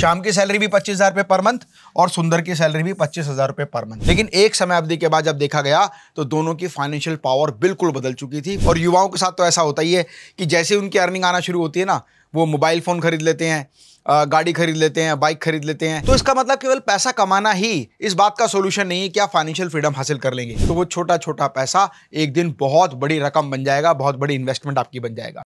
शाम की सैलरी भी पच्चीस हजार रुपये पर मंथ और सुंदर की सैलरी भी पच्चीस हजार रुपये पर मंथ लेकिन एक समय अवधि के बाद जब देखा गया तो दोनों की फाइनेंशियल पावर बिल्कुल बदल चुकी थी और युवाओं के साथ तो ऐसा होता ही है कि जैसे उनकी अर्निंग आना शुरू होती है ना वो मोबाइल फ़ोन खरीद लेते हैं गाड़ी खरीद लेते हैं बाइक खरीद लेते हैं तो इसका मतलब केवल पैसा कमाना ही इस बात का सोल्यूशन नहीं है कि आप फाइनेंशियल फ्रीडम हासिल कर लेंगे तो वो छोटा छोटा पैसा एक दिन बहुत बड़ी रकम बन जाएगा बहुत बड़ी इन्वेस्टमेंट आपकी बन जाएगा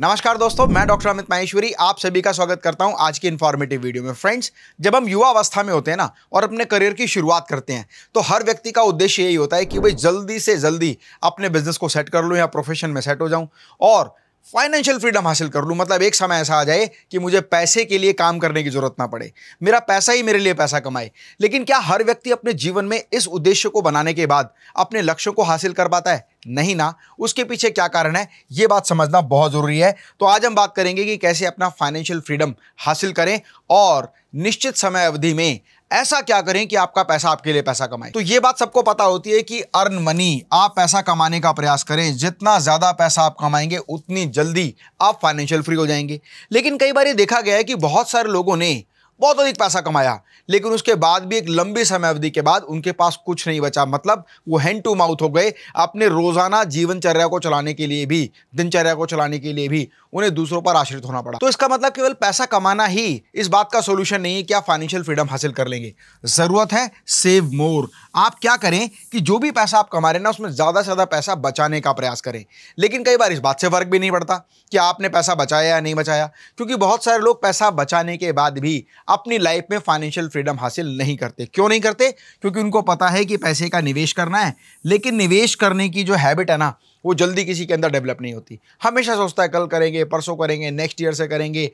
नमस्कार दोस्तों मैं डॉक्टर अमित माहेश्वरी आप सभी का स्वागत करता हूं आज की इन्फॉर्मेटिव वीडियो में फ्रेंड्स जब हम युवा अवस्था में होते हैं ना और अपने करियर की शुरुआत करते हैं तो हर व्यक्ति का उद्देश्य यही होता है कि भाई जल्दी से जल्दी अपने बिजनेस को सेट कर लूँ या प्रोफेशन में सेट हो जाऊँ और फाइनेंशियल फ्रीडम हासिल कर लूँ मतलब एक समय ऐसा आ जाए कि मुझे पैसे के लिए काम करने की जरूरत ना पड़े मेरा पैसा ही मेरे लिए पैसा कमाए लेकिन क्या हर व्यक्ति अपने जीवन में इस उद्देश्य को बनाने के बाद अपने लक्ष्यों को हासिल कर पाता है नहीं ना उसके पीछे क्या कारण है ये बात समझना बहुत ज़रूरी है तो आज हम बात करेंगे कि कैसे अपना फाइनेंशियल फ्रीडम हासिल करें और निश्चित समय अवधि में ऐसा क्या करें कि आपका पैसा आपके लिए पैसा कमाए तो ये बात सबको पता होती है कि अर्न मनी आप पैसा कमाने का प्रयास करें जितना ज़्यादा पैसा आप कमाएंगे उतनी जल्दी आप फाइनेंशियल फ्री हो जाएंगे लेकिन कई बार ये देखा गया है कि बहुत सारे लोगों ने बहुत अधिक पैसा कमाया लेकिन उसके बाद भी एक लंबी समय अवधि के बाद उनके पास कुछ नहीं बचा मतलब वो हैंड टू माउथ हो गए अपने रोज़ाना जीवनचर्या को चलाने के लिए भी दिनचर्या को चलाने के लिए भी उन्हें दूसरों पर आश्रित होना पड़ा तो इसका मतलब केवल पैसा कमाना ही इस बात का सोल्यूशन नहीं है कि आप फाइनेंशियल फ्रीडम हासिल कर लेंगे ज़रूरत है सेव मोर आप क्या करें कि जो भी पैसा आप कमा रहे ना उसमें ज़्यादा से ज़्यादा पैसा बचाने का प्रयास करें लेकिन कई बार इस बात से फ़र्क भी नहीं पड़ता कि आपने पैसा बचाया या नहीं बचाया क्योंकि बहुत सारे लोग पैसा बचाने के बाद भी अपनी लाइफ में फाइनेंशियल फ्रीडम हासिल नहीं करते क्यों नहीं करते क्योंकि उनको पता है कि पैसे का निवेश करना है लेकिन निवेश करने की जो हैबिट है ना वो जल्दी किसी के अंदर डेवलप नहीं होती हमेशा सोचता है कल करेंगे परसों करेंगे नेक्स्ट ईयर से करेंगे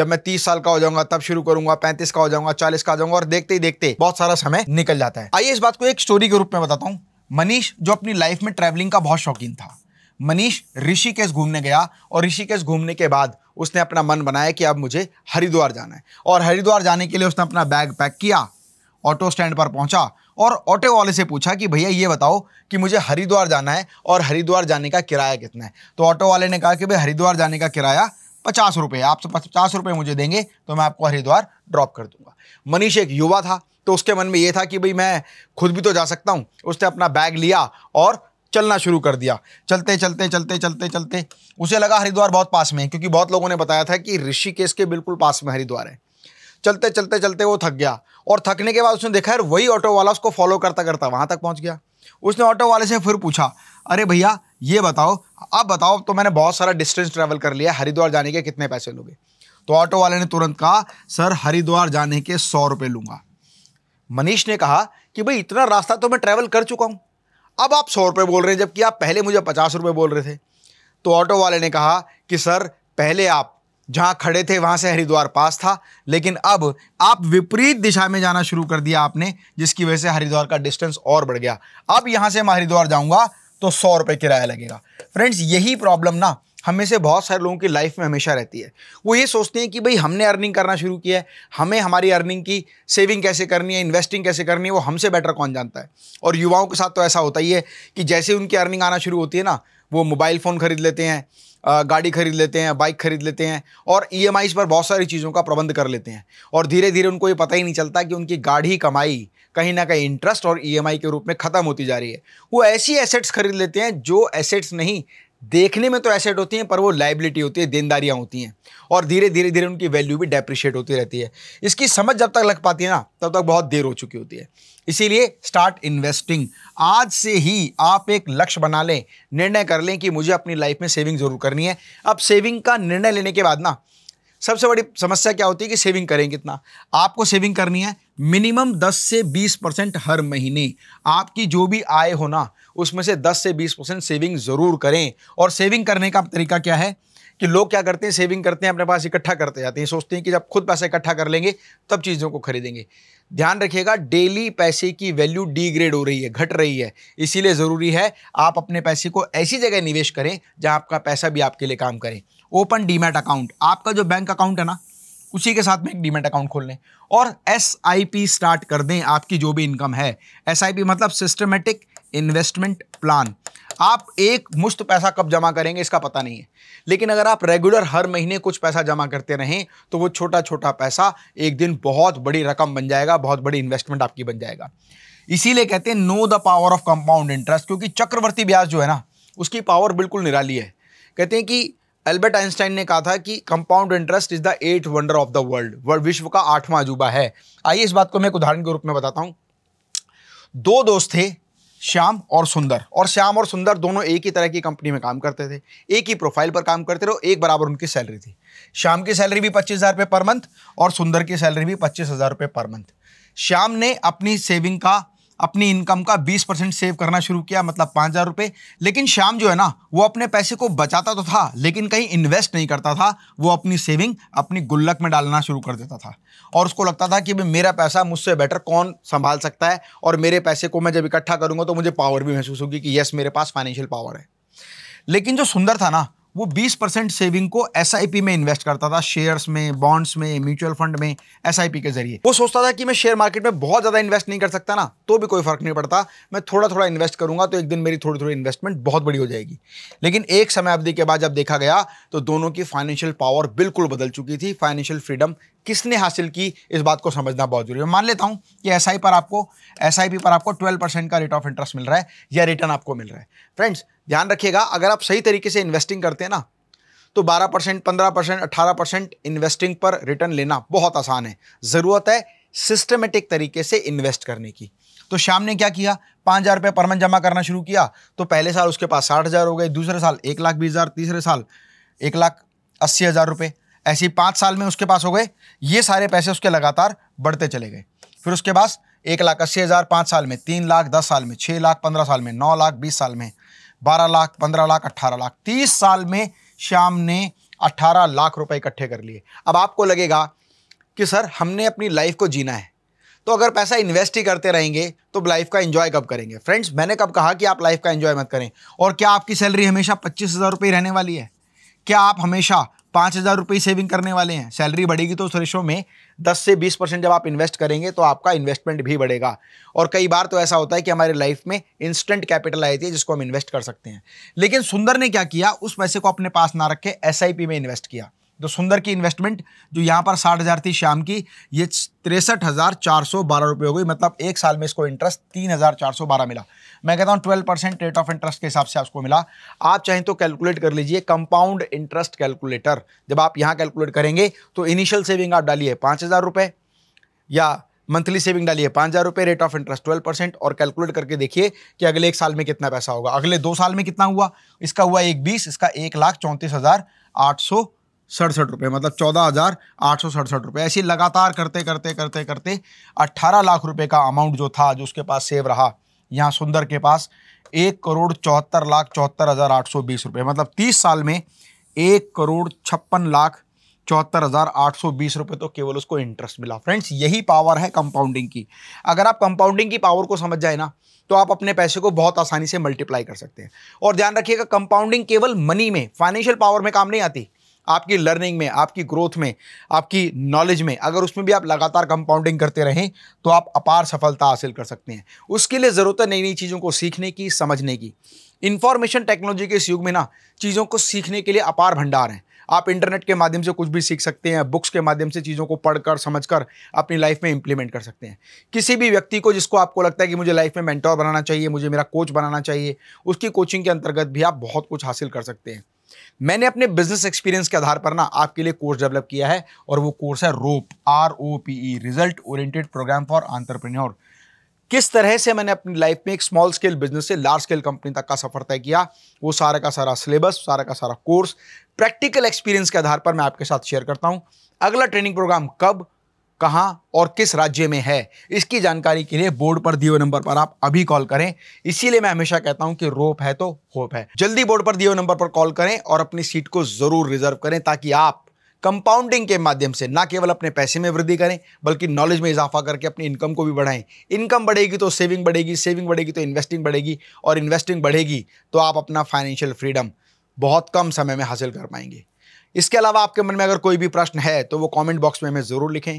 जब मैं तीस साल का हो जाऊंगा तब शुरू करूंगा पैंतीस का हो जाऊंगा चालीस का हो जाऊंगा और देखते ही देखते बहुत सारा समय निकल जाता है आइए इस बात को एक स्टोरी के रूप में बताता हूँ मनीष जो अपनी लाइफ में ट्रैवलिंग का बहुत शौकीन था मनीष ऋषिकेश घूमने गया और ऋषिकेश घूमने के बाद उसने अपना मन बनाया कि अब मुझे हरिद्वार जाना है और हरिद्वार जाने के लिए उसने अपना बैग पैक किया ऑटो स्टैंड पर पहुंचा और ऑटो वाले से पूछा कि भैया ये बताओ कि मुझे हरिद्वार जाना है और हरिद्वार जाने का किराया कितना है तो ऑटो वाले ने कहा कि भाई हरिद्वार जाने का किराया पचास रुपये आप तो पचास रुपये मुझे देंगे तो मैं आपको हरिद्वार ड्रॉप कर दूंगा मनीष एक युवा था तो उसके मन में ये था कि भाई मैं खुद भी तो जा सकता हूँ उसने अपना बैग लिया और चलना शुरू कर दिया चलते चलते चलते चलते चलते उसे लगा हरिद्वार बहुत पास में है क्योंकि बहुत लोगों ने बताया था कि ऋषिकेश के बिल्कुल पास में हरिद्वार है चलते चलते चलते वो थक गया और थकने के बाद उसने देखा यार वही ऑटो वाला उसको फॉलो करता करता वहाँ तक पहुँच गया उसने ऑटो वाले से फिर पूछा अरे भैया ये बताओ अब बताओ तो मैंने बहुत सारा डिस्टेंस ट्रैवल कर लिया हरिद्वार जाने के कितने पैसे लोगे तो ऑटो वाले ने तुरंत कहा सर हरिद्वार जाने के सौ रुपये लूँगा मनीष ने कहा कि भाई इतना रास्ता तो मैं ट्रैवल कर चुका हूँ अब आप सौ रुपये बोल रहे हैं जबकि आप पहले मुझे पचास रुपये बोल रहे थे तो ऑटो वाले ने कहा कि सर पहले आप जहाँ खड़े थे वहाँ से हरिद्वार पास था लेकिन अब आप विपरीत दिशा में जाना शुरू कर दिया आपने जिसकी वजह से हरिद्वार का डिस्टेंस और बढ़ गया अब यहाँ से मैं हरिद्वार जाऊँगा तो सौ रुपये किराया लगेगा फ्रेंड्स यही प्रॉब्लम ना हमें से बहुत सारे लोगों की लाइफ में हमेशा रहती है वो ये सोचते हैं कि भाई हमने अर्निंग करना शुरू किया है हमें हमारी अर्निंग की सेविंग कैसे करनी है इन्वेस्टिंग कैसे करनी है वो हमसे बेटर कौन जानता है और युवाओं के साथ तो ऐसा होता ही है कि जैसे उनकी अर्निंग आना शुरू होती है ना वो मोबाइल फ़ोन खरीद लेते हैं गाड़ी खरीद लेते हैं बाइक खरीद लेते हैं और ई e पर बहुत सारी चीज़ों का प्रबंध कर लेते हैं और धीरे धीरे उनको ये पता ही नहीं चलता कि उनकी गाढ़ी कमाई कहीं ना कहीं इंटरेस्ट और ई e के रूप में ख़त्म होती जा रही है वो ऐसी एसेट्स खरीद लेते हैं जो एसेट्स नहीं देखने में तो एसेट होती हैं पर वो लाइबिलिटी होती है देनदारियाँ होती हैं और धीरे धीरे धीरे उनकी वैल्यू भी डेप्रिशिएट होती रहती है इसकी समझ जब तक लग पाती है ना तब तक बहुत देर हो चुकी होती है इसीलिए स्टार्ट इन्वेस्टिंग आज से ही आप एक लक्ष्य बना लें निर्णय कर लें कि मुझे अपनी लाइफ में सेविंग ज़रूर करनी है अब सेविंग का निर्णय लेने के बाद ना सबसे बड़ी समस्या क्या होती है कि सेविंग करें कितना आपको सेविंग करनी है मिनिमम 10 से 20 परसेंट हर महीने आपकी जो भी आय हो ना उसमें से 10 से 20 परसेंट सेविंग ज़रूर करें और सेविंग करने का तरीका क्या है कि लोग क्या करते हैं सेविंग करते हैं अपने पास इकट्ठा करते जाते हैं सोचते हैं कि जब खुद पैसा इकट्ठा कर लेंगे तब चीज़ों को खरीदेंगे ध्यान रखिएगा डेली पैसे की वैल्यू डिग्रेड हो रही है घट रही है इसीलिए ज़रूरी है आप अपने पैसे को ऐसी जगह निवेश करें जहाँ आपका पैसा भी आपके लिए काम करें ओपन डीमैट अकाउंट आपका जो बैंक अकाउंट है ना उसी के साथ में एक डीमेट अकाउंट खोल लें और एस स्टार्ट कर दें आपकी जो भी इनकम है एस मतलब सिस्टमेटिक इन्वेस्टमेंट प्लान आप एक मुश्त पैसा कब जमा करेंगे इसका पता नहीं है लेकिन अगर आप रेगुलर हर महीने कुछ पैसा जमा करते रहें तो वो छोटा छोटा पैसा एक दिन बहुत बड़ी रकम बन जाएगा बहुत बड़ी इन्वेस्टमेंट आपकी बन जाएगा इसीलिए कहते हैं know the power of compound interest क्योंकि चक्रवर्ती ब्याज जो है ना उसकी पावर बिल्कुल निराली है कहते हैं कि अल्बर्ट आइंस्टाइन ने कहा था कि compound interest is the eighth wonder of the world विश्व का आठवां अजूबा है आइए इस बात को मैं एक उदाहरण के रूप में बताता हूँ दो दोस्त थे श्याम और सुंदर और श्याम और सुंदर दोनों एक ही तरह की कंपनी में काम करते थे एक ही प्रोफाइल पर काम करते थे और एक बराबर उनकी सैलरी थी श्याम की सैलरी भी पच्चीस हज़ार रुपये पर मंथ और सुंदर की सैलरी भी पच्चीस हज़ार रुपये पर मंथ श्याम ने अपनी सेविंग का अपनी इनकम का 20 परसेंट सेव करना शुरू किया मतलब पाँच हज़ार रुपये लेकिन श्याम जो है ना वो अपने पैसे को बचाता तो था लेकिन कहीं इन्वेस्ट नहीं करता था वो अपनी सेविंग अपनी गुल्लक में डालना शुरू कर देता था और उसको लगता था कि भाई मेरा पैसा मुझसे बेटर कौन संभाल सकता है और मेरे पैसे को मैं जब इकट्ठा करूँगा तो मुझे पावर भी महसूस होगी कि येस मेरे पास फाइनेंशियल पावर है लेकिन जो सुंदर था ना वो 20 परसेंट सेविंग को एस में इन्वेस्ट करता था शेयर्स में बॉन्ड्स में म्यूचुअल फंड में एस के जरिए वो सोचता था कि मैं शेयर मार्केट में बहुत ज़्यादा इन्वेस्ट नहीं कर सकता ना तो भी कोई फर्क नहीं पड़ता मैं थोड़ा थोड़ा इन्वेस्ट करूंगा तो एक दिन मेरी थोड़ी थोड़ी इन्वेस्टमेंट बहुत बड़ी हो जाएगी लेकिन एक समय अवधि के बाद जब देखा गया तो दोनों की फाइनेंशियल पावर बिल्कुल बदल चुकी थी फाइनेंशियल फ्रीडम किसने हासिल की इस बात को समझना बहुत जरूरी है मान लेता हूँ कि एस पर आपको एस पर आपको ट्वेल्व का रेट ऑफ इंटरेस्ट मिल रहा है या रिटर्न आपको मिल रहा है फ्रेंड्स ध्यान रखिएगा अगर आप सही तरीके से इन्वेस्टिंग करते हैं ना तो 12 परसेंट पंद्रह परसेंट अट्ठारह परसेंट इन्वेस्टिंग पर रिटर्न लेना बहुत आसान है ज़रूरत है सिस्टमेटिक तरीके से इन्वेस्ट करने की तो श्याम ने क्या किया पाँच हज़ार रुपये परमन जमा करना शुरू किया तो पहले साल उसके पास साठ हज़ार हो गए दूसरे साल एक लाख बीस हज़ार तीसरे साल एक लाख अस्सी हज़ार रुपये ऐसे ही पाँच साल में उसके पास हो गए ये सारे पैसे उसके लगातार बढ़ते चले गए फिर उसके पास एक लाख अस्सी हज़ार पाँच साल में तीन लाख दस साल में छः लाख पंद्रह साल में नौ लाख बीस साल में बारह लाख पंद्रह लाख अट्ठारह लाख तीस साल में श्याम ने अट्ठारह लाख रुपए इकट्ठे कर लिए अब आपको लगेगा कि सर हमने अपनी लाइफ को जीना है तो अगर पैसा इन्वेस्ट ही करते रहेंगे तो लाइफ का एंजॉय कब करेंगे फ्रेंड्स मैंने कब कहा कि आप लाइफ का एंजॉय मत करें और क्या आपकी सैलरी हमेशा पच्चीस हज़ार रुपये रहने वाली है क्या आप हमेशा पाँच हज़ार रुपये सेविंग करने वाले हैं सैलरी बढ़ेगी तो उस रेशो में दस से बीस परसेंट जब आप इन्वेस्ट करेंगे तो आपका इन्वेस्टमेंट भी बढ़ेगा और कई बार तो ऐसा होता है कि हमारे लाइफ में इंस्टेंट कैपिटल आई थी जिसको हम इन्वेस्ट कर सकते हैं लेकिन सुंदर ने क्या किया उस पैसे को अपने पास ना रखे एस में इन्वेस्ट किया तो सुंदर की इन्वेस्टमेंट जो यहाँ पर साठ हज़ार थी शाम की ये तिरसठ हज़ार चार सौ बारह रुपये हो गई मतलब एक साल में इसको इंटरेस्ट तीन हज़ार चार सौ बारह मिला मैं कहता हूँ twelve percent rate of interest के हिसाब से आपको मिला आप चाहें तो कैलकुलेट कर लीजिए कंपाउंड इंटरेस्ट कैलकुलेटर जब आप यहाँ कैलकुलेट करेंगे तो इनिशियल सेविंग आप डालिए पाँच हज़ार रुपये या मंथली सेविंग डालिए पाँच हज़ार रुपये rate of interest twelve percent और कैलकुलेट करके देखिए कि अगले एक साल में कितना पैसा होगा अगले दो साल में कितना हुआ इसका हुआ एक बीस इसका एक लाख चौंतीस हज़ार आठ सौ सड़सठ रुपये मतलब चौदह हज़ार आठ सौ सड़सठ रुपये ऐसे लगातार करते करते करते करते अट्ठारह लाख रुपए का अमाउंट जो था जो उसके पास सेव रहा यहाँ सुंदर के पास एक करोड़ चौहत्तर लाख चौहत्तर हज़ार आठ सौ बीस रुपये मतलब तीस साल में एक करोड़ छप्पन लाख चौहत्तर हज़ार आठ सौ बीस रुपये तो केवल उसको इंटरेस्ट मिला फ्रेंड्स यही पावर है कंपाउंडिंग की अगर आप कंपाउंडिंग की पावर को समझ जाए ना तो आप अपने पैसे को बहुत आसानी से मल्टीप्लाई कर सकते हैं और ध्यान रखिएगा कंपाउंडिंग केवल मनी में फाइनेंशियल पावर में काम नहीं आती आपकी लर्निंग में आपकी ग्रोथ में आपकी नॉलेज में अगर उसमें भी आप लगातार कंपाउंडिंग करते रहें तो आप अपार सफलता हासिल कर सकते हैं उसके लिए ज़रूरत है नई नई चीज़ों को सीखने की समझने की इन्फॉर्मेशन टेक्नोलॉजी के इस युग में ना चीज़ों को सीखने के लिए अपार भंडार हैं आप इंटरनेट के माध्यम से कुछ भी सीख सकते हैं बुक्स के माध्यम से चीज़ों को पढ़कर समझकर अपनी लाइफ में इंप्लीमेंट कर सकते हैं किसी भी व्यक्ति को जिसको आपको लगता है कि मुझे लाइफ में मेंटोर बनाना चाहिए मुझे मेरा कोच बनाना चाहिए उसकी कोचिंग के अंतर्गत भी आप बहुत कुछ हासिल कर सकते हैं मैंने अपने बिजनेस एक्सपीरियंस के आधार पर ना आपके लिए कोर्स डेवलप किया है और वो कोर्स है ROPE R O P E result oriented program for entrepreneur किस तरह से मैंने अपनी लाइफ में एक स्मॉल स्केल बिजनेस से लार्ज स्केल कंपनी तक का सफर तय किया वो सारा का सारा सिलेबस सारा का सारा कोर्स प्रैक्टिकल एक्सपीरियंस के आधार पर मैं आपके साथ शेयर करता हूँ अगला ट्रेनिंग प्रोग्राम कब कहाँ और किस राज्य में है इसकी जानकारी के लिए बोर्ड पर दिए हुए नंबर पर आप अभी कॉल करें इसीलिए मैं हमेशा कहता हूं कि रोप है तो होप है जल्दी बोर्ड पर दिए हुए नंबर पर कॉल करें और अपनी सीट को जरूर रिजर्व करें ताकि आप कंपाउंडिंग के माध्यम से ना केवल अपने पैसे में वृद्धि करें बल्कि नॉलेज में इजाफा करके अपनी इनकम को भी बढ़ाएं इनकम बढ़ेगी तो सेविंग बढ़ेगी सेविंग बढ़ेगी तो इन्वेस्टिंग बढ़ेगी और इन्वेस्टिंग बढ़ेगी तो आप अपना फाइनेंशियल फ्रीडम बहुत कम समय में हासिल कर पाएंगे इसके अलावा आपके मन में अगर कोई भी प्रश्न है तो वो कमेंट बॉक्स में हमें ज़रूर लिखें